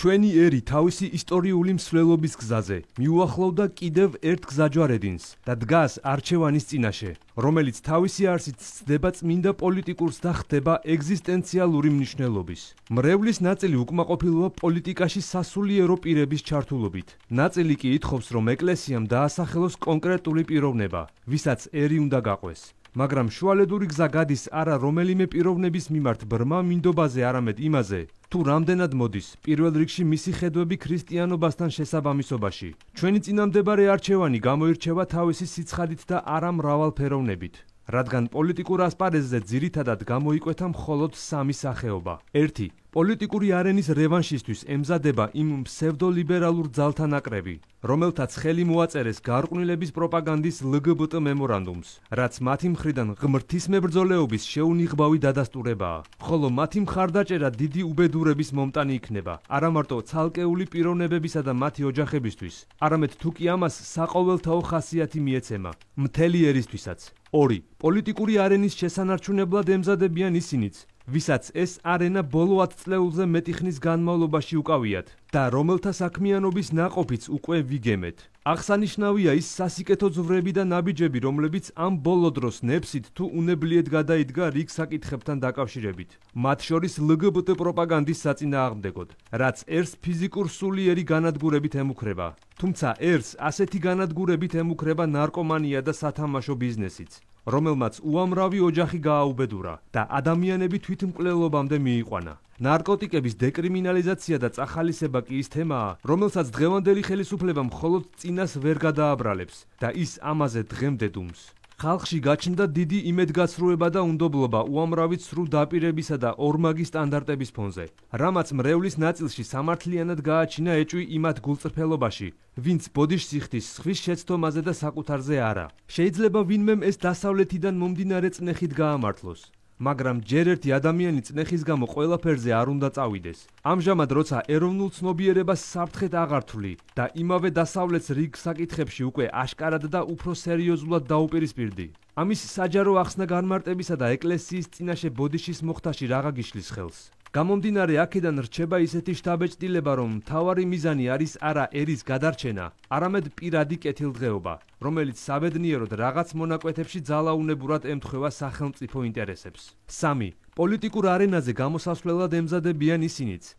ჩვენი ერი თავისი ისტორიული მსვლელობის გზაზე მიუახლოვდა კიდევ ერთ გზაჯვარედინს და დგას არჩევანის წინაშე, რომელიც თავისი არსით ცდება წმინდა პოლიტიკურს და ხდება ეგზისტენციალური მნიშვნელობის. მრევლის ნაწილი უკმაყოფილოა პოლიტიკაში სასულიერო პირების ჩართულობით. ნაწილი კი ითხოვს, რომ ეკლესიამ დაასახელოს კონკრეტული პიროვნება, ვისაც ერი უნდა გაყვეს. მაგრამ შუალედური გზა გადის არა რომელიმე პიროვნების მიმართ ბრმა მინდობაზე არამედ იმაზე თუ რამდენად მოდის პირველ რიგში მისი ხედვები ქრისტიანობასთან შესაბამისობაში ჩვენი წინამდებარე არჩევანი გამოირჩევა თავისი სიცხადით და არა მრავალფეროვნებით რადგან პოლიტიკურ ასპარეზზე ძირითადად გამოიკვეთა მხოლოდ სამი სახეობა ერთი პოლიტიკური არენის რევანშისთვის ემზადება იმ ფსევდოლიბერალურ ძალთა ნაკრები, რომელთაც ხელი მოაწერეს გარყვნილების პროპაგანდის ლგბტ მემორანდუმს, რაც მათი მხრიდან ღმრთის მებრძოლეობის შეუნიღბავი დადასტურებაა, ხოლო მათი მხარდაჭერა დიდი უბედურების მომტანი იქნება, არა მარტო ცალკეული პიროვნებებისა და მათი ოჯახებისთვის, არამედ თუ კი ამას საყოველთაო ხასიათი მიეცემა, მთელი ერისთვისაც. 2. პოლიტიკური არენის შესანარჩუნებლად ემზადებიან ისინიც, ვისაც ეს არენა ბოლო 10 წლეულზე მეტი ხნის განმავლობაში უკავიათ და რომელთა საქმიანობის ناقოფიც უკვე ვიგემეთ. აღსანიშნავია ის სასიკეთო ძვრები და ნაბიჯები, რომლებიც ამ ბოლო დროს ნებსით თუ უნებლიეთ გადაიდგა რიგ საკითხებთან დაკავშირებით. მათ შორის ლგბტ პროპაგანდის საწინააღმდეგოდ, რაც ერს ფიზიკურ სულიერი განადგურებით ემუქრება. თუმცა ერს ასეთი განადგურებით ემუქრება ნარკომანია და სათამაშო ბიზნესიც. რომელმაც უამრავი ოჯახი გააუბედურა და ადამიანები თვითმკვლელობამდე მიიყვანა. ნარკოტიკების დეკრიმინალიზაცია და წახალისება კი ის თემაა, რომელსაც დღევანდელი ხელისუფლება მხოლოდ წინას ვერ გადააბრალებს და ის ამაზე დღემდე დუმს. ხალხში გაჩნდა დიდი იმედგაცრუება და უნდობლობა უამრავი ცრუ დაპირებისა და ორმაგი სტანდარტების ფონზე. რამაც მრევლის ნაწილში სამართლიანად გააჩინა ეჭვი იმათ გულწრფელობაში, ვინც ბოდიშ სიხთის სხვის შეცდომაზე და საკუთარზე არა. შეიძლება ვინმემ ეს დასავლეთიდან მომდინარე წნეხით გაამართლოს, მაგრამ ჯერერთი ადამიანი წნეხის გამო ყველაფერზე არ უნდა წავიდეს. ამჟამად როცა ეროვნულ ცნობიერებას საფრთხეთ აღართული და იმავე დასავლეთს რიგ საკითხებში უკვე აშკარად და უფრო სერიოზულად დაუპირისპირდი. ამის საჯარო ახსნა განმარტებისა და ეკლესიის წინაშე ბოდიშის მოხდაში რაღაგიშლის ხელს. გამომდინარე აქედან რჩება ისეთი შტაბეჭდილება, რომ თავარი მიზანი არის არა ერის გადარჩენა, არამედ პირადი კეთილდღეობა, რომელიც საბედნიეროდ რაღაც მონაკვეთებში ძალაუნებურად ემთხვევა სახელმწიფო ინტერესებს. 3. პოლიტიკურ არენაზე გამოსასვლელად ემზადებიან ისინიც,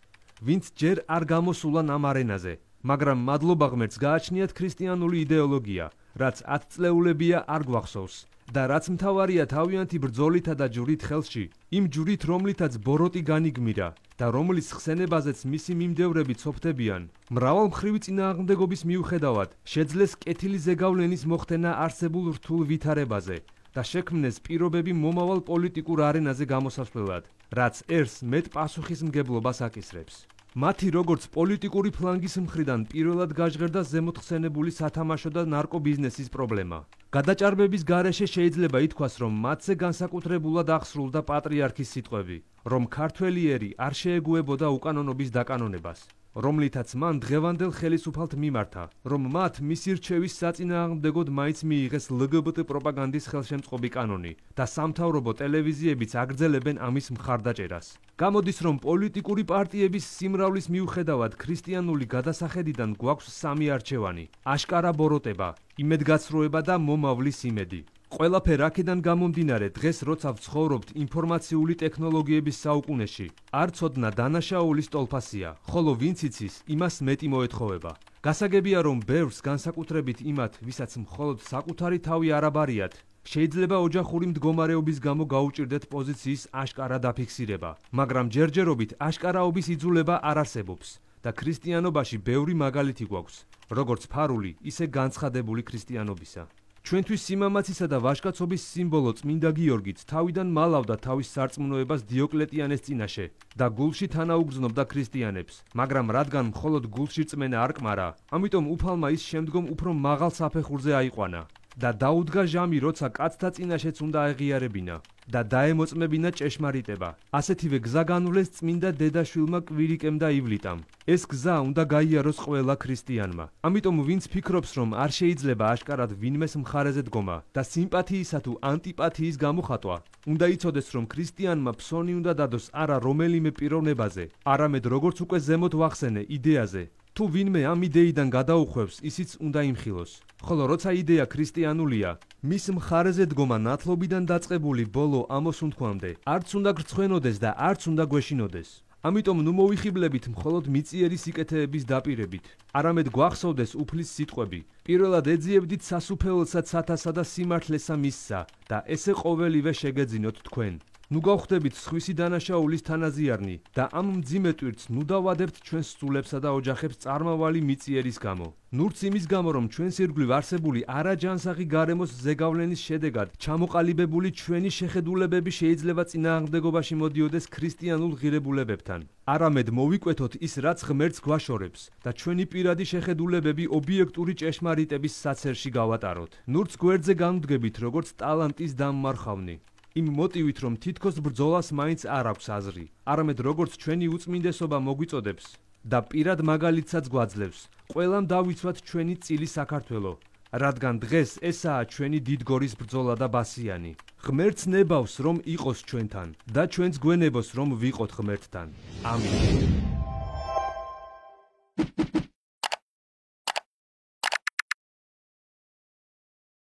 ვინც ჯერ არ გამოსულან ამ არენაზე, მაგრამ მადლობა ღმერთს გააჩნიათ ქრისტიანული იდეოლოგია, რაც 10 წლეულებია არ გვახსოვს. 4. და რაც მთავარია თავიანთი ბრძოლითა და ჯურით ხელში, იმ ჯურით რომლითაც ბოროტი განიგმირა და რომლის ხსენებაზეც მისი მიმდევრები ცოფთებიან, მრავალ მხრივი წინააღმდეგობის მიუხედავად, შეძლეს კეთილი ზეგავლენის მოხდენა არსებულ რთულ ვითარებაზე და შექმნეს პირობები მომავალ პოლიტიკურ არენაზე გამოსასვლელად, რაც ერს მეტ პასუხისმგებლობას აკისრებს. მათი როგორც პოლიტიკური ფლანგის მხრიდან პირველად გაჟღერდა ზემოთხსენებული სათამაშო და ნარკობიზნესის პრობლემა. გადაჭარბების გარეშე შეიძლება ითქვას, რომ მათზე განსაკუთრებულად აღსრულდა პატრიარქის სიტყვები, რომ ქართველიერი არ შეეგუებოდა უკანონობის დაკანონებას. რომლითაც მან დღევანდელ ხელისუფალთ მიმართა, რომ მათ მისი რჩევის საწინააღმდეგოდ მაინც მიიღეს ლგბტ პროპაგანდის ხელშემწყობი კანონი და სამთავრობო ტელევიზიებიც აგრძელებენ ამის მხარდაჭერას. გამოდის, რომ პოლიტიკური პარტიების სიმრავლის მიუხედავად ქრისტიანული გადასახედიდან გვაქვს სამი არჩევანი: აშკარა ბოროტება, იმედგაცრუება და მომავლის იმედი. ყველაფერ აქედან გამომდინარე დღეს როცა ვცხოვრობთ ინფორმაციული ტექნოლოგიების საუკუნეში არ ცოდნა დანაშაულის ტოლფასია ხოლო ვინც იცის იმას მეტი მოეთხოვება გასაგებია რომ ბევრს განსაკუთრებით იმათ ვისაც მხოლოდ საკუთარი თავი არაბარიათ შეიძლება ოჯახური მდგომარეობის გამო გაუჭirdეთ პოზიციის აშკარა დაფიქსირება მაგრამ ჯერჯერობით აშკარაობის იძულება არ არსებობს და ქრისტიანობაში ბევრი მაგალითი გვაქვს როგორც ფარული ისე განცხადებული ქრისტიანობისა ჩვენთვის სიმამაცისა და ვაჟკაცობის სიმბოლო წმინდა გიორგიც თავიდან მალავდა თავის სარწმუნოებას დიოკლეტიანეს წინაშე და გულში თანაუგრძნობდა ქრისტიანებს, მაგრამ რადგან მხოლოდ გულში წმენა არ ყმარა, ამიტომ უფალმა ის შემდგომ უფრო მაღალ საფეხურზე აიყვანა და დაუდგა ჟამი, როცა კაცთა წინაშეც უნდა აღიარებინა, და დაემოწმებინა ჭეშმარიტება. ასეთივე გზა განვლეს წმინდა დედაშვილმა კვირიკემ და ივლიტამ. ეს გზა უნდა გაიაროს ყველა ქრისტიანმა. ამიტომ ვინც ფიქრობს, რომ არ შეიძლება აშკარად ვინმეს მხარეზე დგომა და სიმპათიისა თუ ანტიპათიის გამოხატვა, უნდა იცოდეს, რომ ქრისტიანმა ფსონი უნდა დადოს არა რომელიმე პიროვნებაზე, არამედ როგორც უკვე ზემოთ ვახსენე იდეაზე. თუ ვინმე ამ იდეიდან გადაუხვევს, ისიც უნდა იმხილოს. ხოლო როცა იდეა ქრისტიანულია, მის მხარეზე დგომა ნათლობიდან დაწყებული ბოლო ამოს უთქვამდე არც უნდა გრცხვენოდეს და არც უნდა გვეშინოდეს ამიტომ ნუ მოვიხიბლებით მხოლოდ მიწიერის იკეთებების დაპირებით არამედ გვახსოვდეს უფლის სიტყვები პირველად ეძიებდით სასუფეველსაც სათასა და სიმართლესა მისსა და ესე ყოველივე შეგეძინოთ თქვენ ნუ გავხდებით სხვისი დანაშაულის თანაზიარნი და ამ მძიმე ტვირთს ნუ დავადებთ ჩვენს სულებსა და ოჯახებს წარმავალი მიწიერის გამო. ნურც იმის გამო, რომ ჩვენს ირგვლივ არსებული არაჯანსაღი გარემოს ზეგავლენის შედეგად ჩამოყალიბებული ჩვენი შეხედულებები შეიძლება წინააღმდეგობაში მოდიოდეს ქრისტიანულ ღირებულებებთან. არამედ მოვიკვეთოთ ის, რაც ღმერთს გვაშორებს და ჩვენი პირადი შეხედულებები ობიექტური ჭეშმარიტების საცერში გავატაროთ. ნურც გვერდზე განვდგებით, როგორც ტალანტის დამმარხავნი, იმ მოტივით, რომ თითქოს ბრძოლას მაინც არ აქვს აზრი, არამედ როგორც ჩვენი უწმინდესობა მოგვიწოდებს და პირად მაგალითსაც გვაძლევს. ყველამ დავიცვათ ჩვენი წილი საქართველოს, რადგან დღეს ესაა ჩვენი დიდგორის ბრძოლა და ბასიანი. ღმერთს ნებავს, რომ იყოს ჩვენთან და ჩვენს გვენებოს, რომ ვიყოთ ღმერთთან. ამინ. Thank you.